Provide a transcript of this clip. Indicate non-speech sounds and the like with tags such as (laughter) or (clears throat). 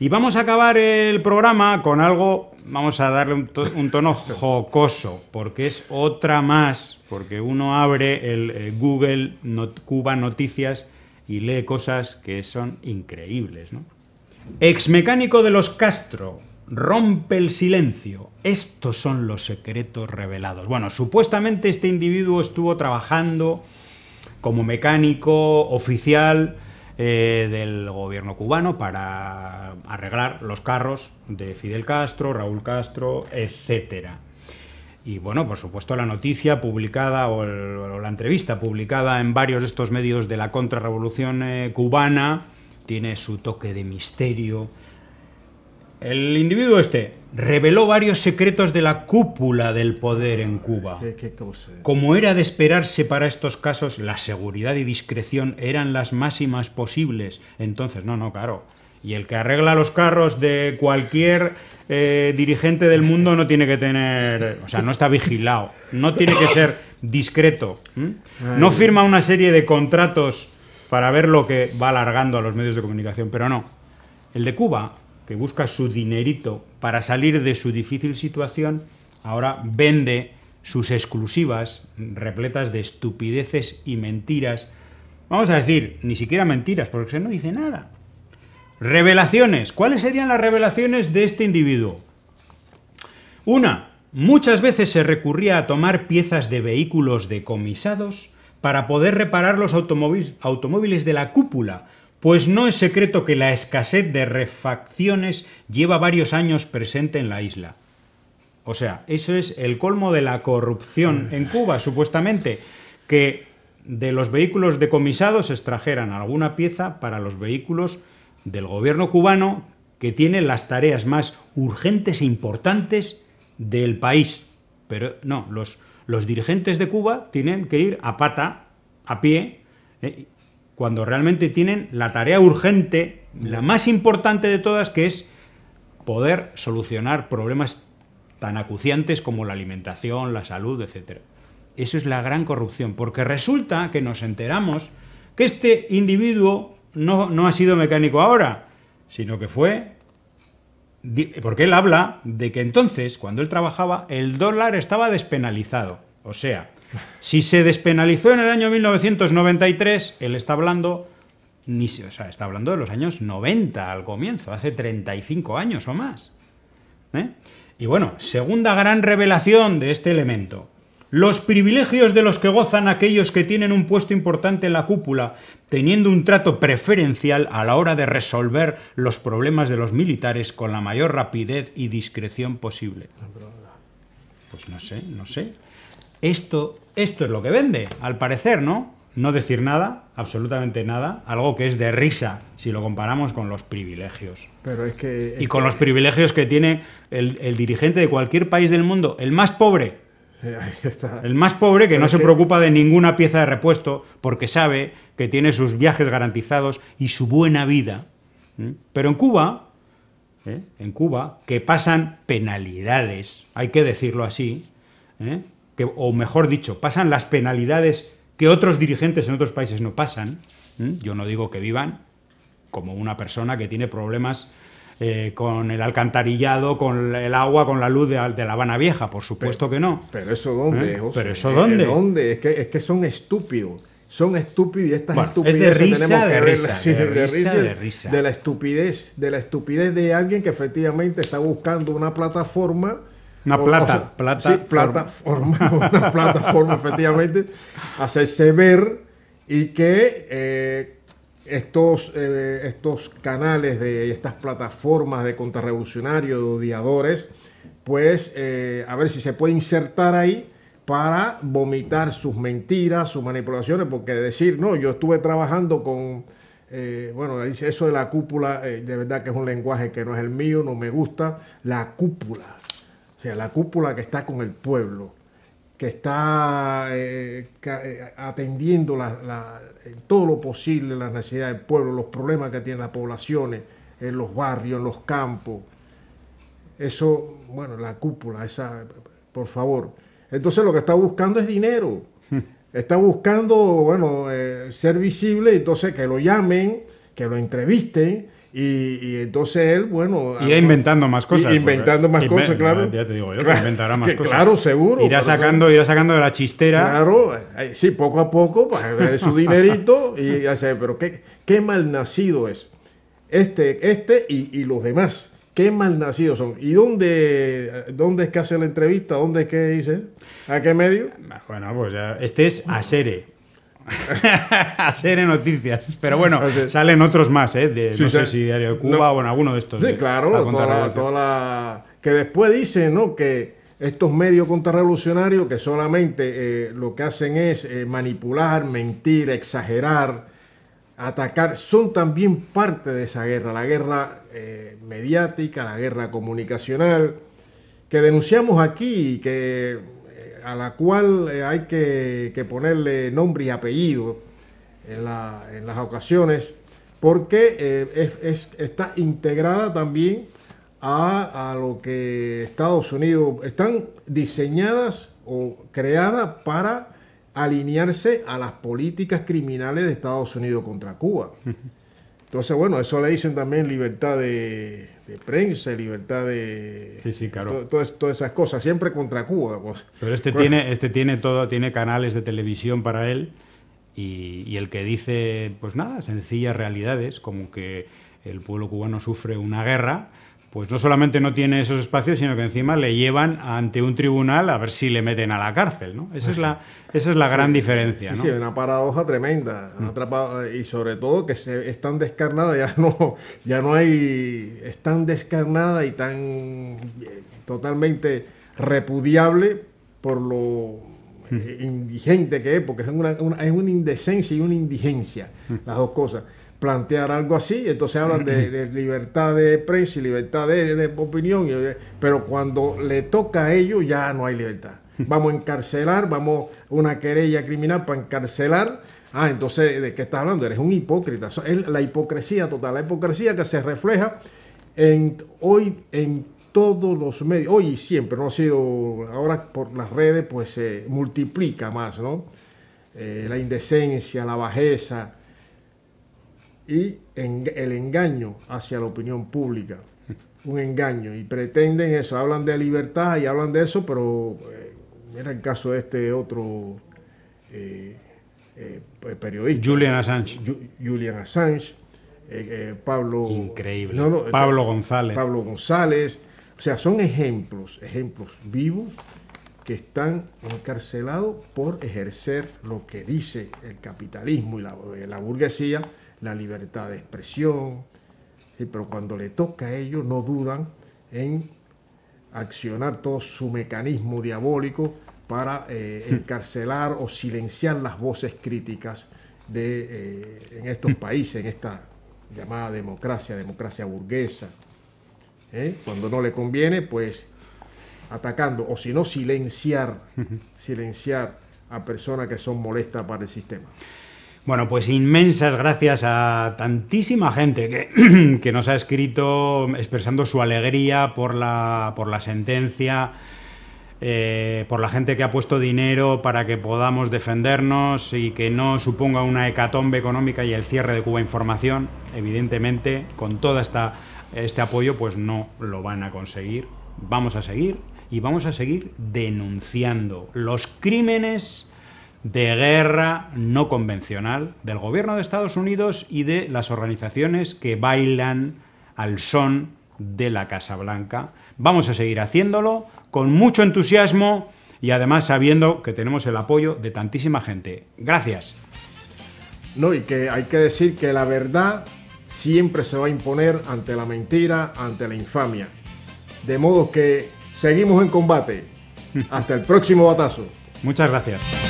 Y vamos a acabar el programa con algo, vamos a darle un, tono jocoso, porque es otra más, porque uno abre el eh, Google Cuba Noticias y lee cosas que son increíbles. ¿no? Ex mecánico de los Castro, rompe el silencio. Estos son los secretos revelados. Bueno, supuestamente este individuo estuvo trabajando como mecánico oficial eh, del gobierno cubano para arreglar los carros de Fidel Castro, Raúl Castro, etcétera. Y bueno, por supuesto, la noticia publicada o, la entrevista publicada en varios de estos medios de la contrarrevolución eh, cubana tiene su toque de misterio, el individuo este reveló varios secretos de la cúpula del poder en Cuba. ¿Qué, Como era de esperarse para estos casos, la seguridad y discreción eran las máximas posibles. Entonces, no, no, claro. Y el que arregla los carros de cualquier eh, dirigente del mundo no tiene que tener, o sea, no está vigilado, no tiene que ser discreto. No firma una serie de contratos para ver lo que va alargando a los medios de comunicación, pero no. El de Cuba que busca su dinerito para salir de su difícil situación, ahora vende sus exclusivas repletas de estupideces y mentiras. Vamos a decir, ni siquiera mentiras, porque se no dice nada. Revelaciones. ¿Cuáles serían las revelaciones de este individuo? Una, muchas veces se recurría a tomar piezas de vehículos decomisados para poder reparar los automóviles, automóviles de la cúpula, pues no es secreto que la escasez de refacciones lleva varios años presente en la isla. O sea, eso es el colmo de la corrupción en Cuba, supuestamente, que de los vehículos decomisados extrajeran alguna pieza para los vehículos del gobierno cubano que tienen las tareas más urgentes e importantes del país. Pero no, los, dirigentes de Cuba tienen que ir a pata, a pie, eh, cuando realmente tienen la tarea urgente, la más importante de todas, que es poder solucionar problemas tan acuciantes como la alimentación, la salud, etc. Eso es la gran corrupción, porque resulta que nos enteramos que este individuo no, ha sido mecánico ahora, sino que fue... Porque él habla de que entonces, cuando él trabajaba, el dólar estaba despenalizado. O sea, si se despenalizó en el año 1993, él está hablando, ni, está hablando de los años 90 al comienzo, hace 35 años o más. ¿eh? Y bueno, segunda gran revelación de este elemento. Los privilegios de los que gozan aquellos que tienen un puesto importante en la cúpula, teniendo un trato preferencial a la hora de resolver los problemas de los militares con la mayor rapidez y discreción posible. Pues no sé, no sé. Esto, esto es lo que vende, al parecer, ¿no? No decir nada, absolutamente nada, algo que es de risa si lo comparamos con los privilegios. Pero es que. y con los privilegios que tiene el, dirigente de cualquier país del mundo, el más pobre, el más pobre que no se preocupa de ninguna pieza de repuesto porque sabe que tiene sus viajes garantizados y su buena vida. ¿Mm? Pero en Cuba, ¿eh? en Cuba, que pasan penalidades, hay que decirlo así, ¿eh? o mejor dicho, pasan las penalidades que otros dirigentes en otros países no pasan. Yo no digo que vivan como una persona que tiene problemas eh, con el alcantarillado, con el agua, con la luz de, La Habana Vieja, por supuesto que no. Pero eso dónde, ¿Eh? Pero eso dónde. dónde? Es, que, es que son estúpidos. Son estúpidos y estas tenemos que de, risa, de la estupidez, de la estupidez de alguien que efectivamente está buscando una plataforma una plata, plata. plataforma, (laughs) una plataforma, efectivamente, hacerse ver y que eh, estos, eh, estos canales de estas plataformas de contrarrevolucionarios, de odiadores, pues eh, a ver si se puede insertar ahí para vomitar sus mentiras, sus manipulaciones, porque decir, no, yo estuve trabajando con, bueno, eso de la cúpula, de verdad que es un lenguaje que no es el mío, no me gusta, la cúpula. O sea, la cúpula que está con el pueblo, que está eh, eh, atendiendo en todo lo posible las necesidades del pueblo, los problemas que tienen las poblaciones, en los barrios, en los campos. Eso, bueno, la cúpula, esa, por favor. Entonces lo que está buscando es dinero. Hmm. Está buscando, bueno, eh, ser visible, entonces que lo llamen, que lo entrevisten, y, entonces él, bueno. Irá inventando más cosas. Inventando más cosas, claro. Ya te digo yo, que inventará más cosas. Claro, seguro. Irá sacando, irá sacando de la chistera. Claro, eh, sí, poco a poco, pues, (laughs) su dinerito y pero qué, qué malnacido es. Este, este y, los demás. Qué malnacidos son. ¿Y dónde, dónde es que hace la entrevista? ¿Dónde es que dice? ¿A qué medio? Bueno, pues ya, eh, este es Asere a (laughs) ser noticias. Pero bueno, ah, salen otros más, eh, De, no sé si Diario de Cuba o bueno, alguno de estos. claro, que después dicen, ¿no? Que estos medios contrarrevolucionarios que solamente eh, lo que hacen es eh, manipular, mentir, exagerar, atacar, son también parte de esa guerra, la guerra mediática, la guerra comunicacional, que denunciamos aquí y que a la cual eh, hay que, ponerle nombre y apellido en, las ocasiones, porque eh, es, está integrada también a, lo que Estados Unidos están diseñadas o creadas para alinearse a las políticas criminales de Estados Unidos contra Cuba. (laughs) Entonces, bueno, eso le dicen también libertad de, prensa, libertad de... Sí, sí, claro. todas esas cosas, siempre contra Cuba. Pues. Pero este, tiene, este tiene todo, tiene canales de televisión para él y, y el que dice, pues nada, sencillas realidades, como que el pueblo cubano sufre una guerra pues no solamente no tiene esos espacios, sino que encima le llevan ante un tribunal a ver si le meten a la cárcel, ¿no? Esa es la, esa es la gran diferencia, sí, ¿no? Sí, una paradoja tremenda. Mm. y sobre todo que se, es tan descarnada, ya no, ya no hay... descarnada y tan eh, totalmente repudiable por lo mm. eh, indigente que es, porque es una, es una indecencia y una indigencia, mm. las dos cosas plantear algo así. Entonces hablan de, (laughs) libertad de prensa y libertad de, opinión, eh, pero cuando le toca a ellos ya no hay libertad. (laughs) Vamos a encarcelar, vamos a una querella criminal para encarcelar. Ah, entonces, ¿de qué estás hablando? Eres un hipócrita. Es la hipocresía total, la hipocresía que se refleja en, hoy en todos los medios, hoy y siempre, no ha sido, ahora por las redes pues se multiplica más, ¿no? Eh, la indecencia, la bajeza, y el engaño hacia la opinión pública. Un engaño. Y pretenden eso, hablan de libertad y hablan de eso, pero era eh, el caso de este otro eh, eh, pues, periodista. Julian Assange. Julian Assange. Pablo. Increíble. Pablo González. Pablo González. O sea, son ejemplos, ejemplos vivos que están encarcelados por ejercer lo que dice el capitalismo y la burguesía la libertad de expresión, pero cuando le toca a ellos no dudan en accionar todo su mecanismo diabólico para eh, encarcelar o silenciar las voces críticas de, eh, en estos países, en esta llamada democracia, democracia burguesa. ¿eh? Cuando no le conviene, pues atacando, o si no, silenciar, silenciar a personas que son molestas para el sistema. Bueno, pues inmensas gracias a tantísima gente (clears throat) que, nos ha escrito expresando su alegría por la, por la sentencia, eh, por la gente que ha puesto dinero para que podamos defendernos y que no suponga una hecatombe económica y el cierre de Cuba Información. Evidentemente, con todo este apoyo, pues no lo van a conseguir. Vamos a seguir y vamos a seguir denunciando los crímenes de guerra no convencional del gobierno de Estados Unidos y de las organizaciones que bailan al son de la Casa Blanca. Vamos a seguir haciéndolo con mucho entusiasmo y además sabiendo que tenemos el apoyo de tantísima gente. Gracias. No, y que hay que decir que la verdad siempre se va a imponer ante la mentira, ante la infamia. De modo que seguimos en combate. (laughs) Hasta el próximo batazo. Muchas gracias.